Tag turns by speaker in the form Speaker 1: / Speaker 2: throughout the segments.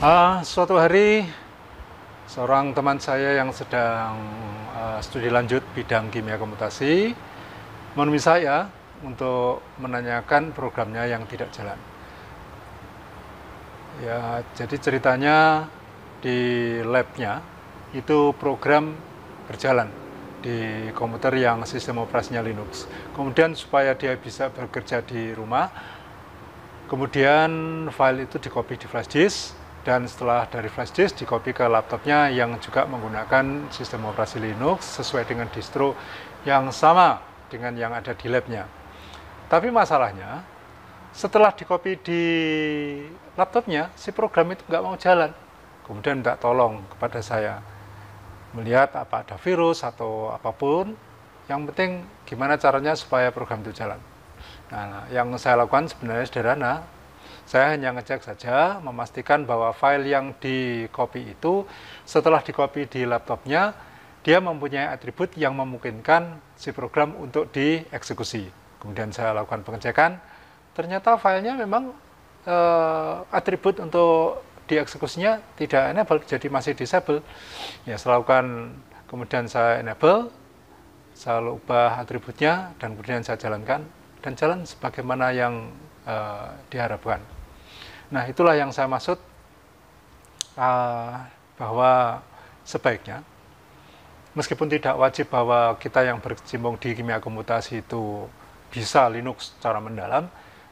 Speaker 1: Uh, suatu hari seorang teman saya yang sedang uh, studi lanjut bidang kimia komputasi menemui saya untuk menanyakan programnya yang tidak jalan. Ya, jadi ceritanya di labnya itu program berjalan di komputer yang sistem operasinya Linux. Kemudian supaya dia bisa bekerja di rumah, kemudian file itu dikopi di flash disk, dan setelah dari flash disk dikopi ke laptopnya yang juga menggunakan sistem operasi Linux sesuai dengan distro yang sama dengan yang ada di labnya. Tapi masalahnya setelah dikopi di laptopnya, si program itu nggak mau jalan. Kemudian minta tolong kepada saya melihat apa ada virus atau apapun. Yang penting gimana caranya supaya program itu jalan. Nah, yang saya lakukan sebenarnya sederhana, saya hanya ngecek saja, memastikan bahwa file yang di copy itu setelah di copy di laptopnya, dia mempunyai atribut yang memungkinkan si program untuk dieksekusi. Kemudian saya lakukan pengecekan, ternyata filenya memang e, atribut untuk dieksekusinya tidak enable, jadi masih disable. Ya, saya lakukan, kemudian saya enable, saya ubah atributnya, dan kemudian saya jalankan, dan jalan sebagaimana yang uh, diharapkan. Nah, itulah yang saya maksud uh, bahwa sebaiknya meskipun tidak wajib bahwa kita yang berkecimpung di kimia komputasi itu bisa Linux secara mendalam,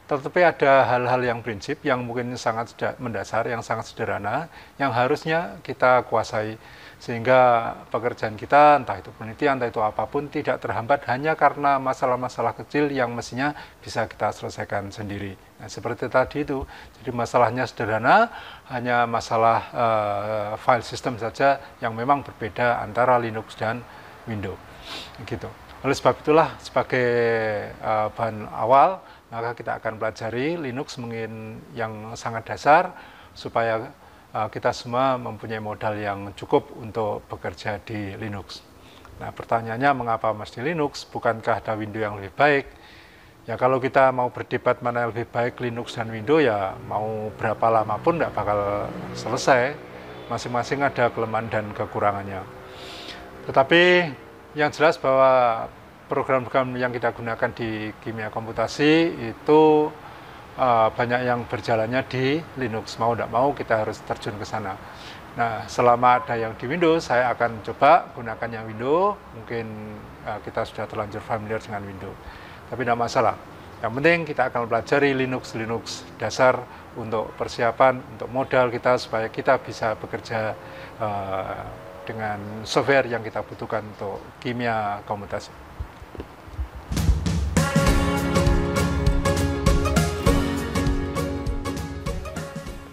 Speaker 1: tetapi ada hal-hal yang prinsip yang mungkin sangat mendasar, yang sangat sederhana, yang harusnya kita kuasai sehingga pekerjaan kita entah itu penelitian entah itu apapun tidak terhambat hanya karena masalah-masalah kecil yang mestinya bisa kita selesaikan sendiri. Nah, seperti tadi itu, jadi masalahnya sederhana, hanya masalah uh, file system saja yang memang berbeda antara Linux dan Windows. Gitu. Oleh sebab itulah sebagai uh, bahan awal maka kita akan pelajari Linux mungkin yang sangat dasar supaya eh, kita semua mempunyai modal yang cukup untuk bekerja di Linux. Nah, pertanyaannya mengapa mesti Linux? Bukankah ada Windows yang lebih baik? Ya kalau kita mau berdebat mana yang lebih baik Linux dan Windows ya mau berapa lama pun nggak bakal selesai. Masing-masing ada kelemahan dan kekurangannya. Tetapi yang jelas bahwa program-program yang kita gunakan di kimia komputasi itu uh, banyak yang berjalannya di Linux. Mau tidak mau kita harus terjun ke sana. Nah, selama ada yang di Windows, saya akan coba gunakan yang Windows. Mungkin uh, kita sudah terlanjur familiar dengan Windows. Tapi tidak masalah. Yang penting kita akan pelajari Linux-Linux dasar untuk persiapan, untuk modal kita supaya kita bisa bekerja uh, dengan software yang kita butuhkan untuk kimia komputasi.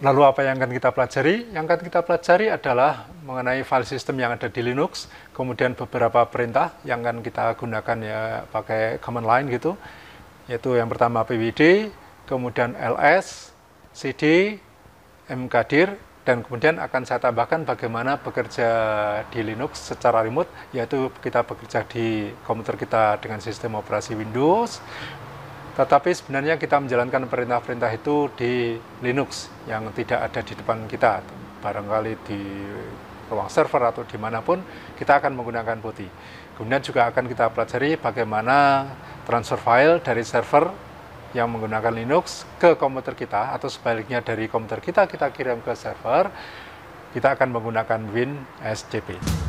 Speaker 1: Lalu apa yang akan kita pelajari? Yang akan kita pelajari adalah mengenai file system yang ada di Linux, kemudian beberapa perintah yang akan kita gunakan ya pakai command line gitu, yaitu yang pertama pwd, kemudian ls, cd, mkdir, dan kemudian akan saya tambahkan bagaimana bekerja di Linux secara remote, yaitu kita bekerja di komputer kita dengan sistem operasi Windows, tetapi sebenarnya kita menjalankan perintah-perintah itu di Linux yang tidak ada di depan kita, barangkali di ruang server atau dimanapun, kita akan menggunakan putih. Kemudian juga akan kita pelajari bagaimana transfer file dari server yang menggunakan Linux ke komputer kita atau sebaliknya dari komputer kita kita kirim ke server kita akan menggunakan WinSCP.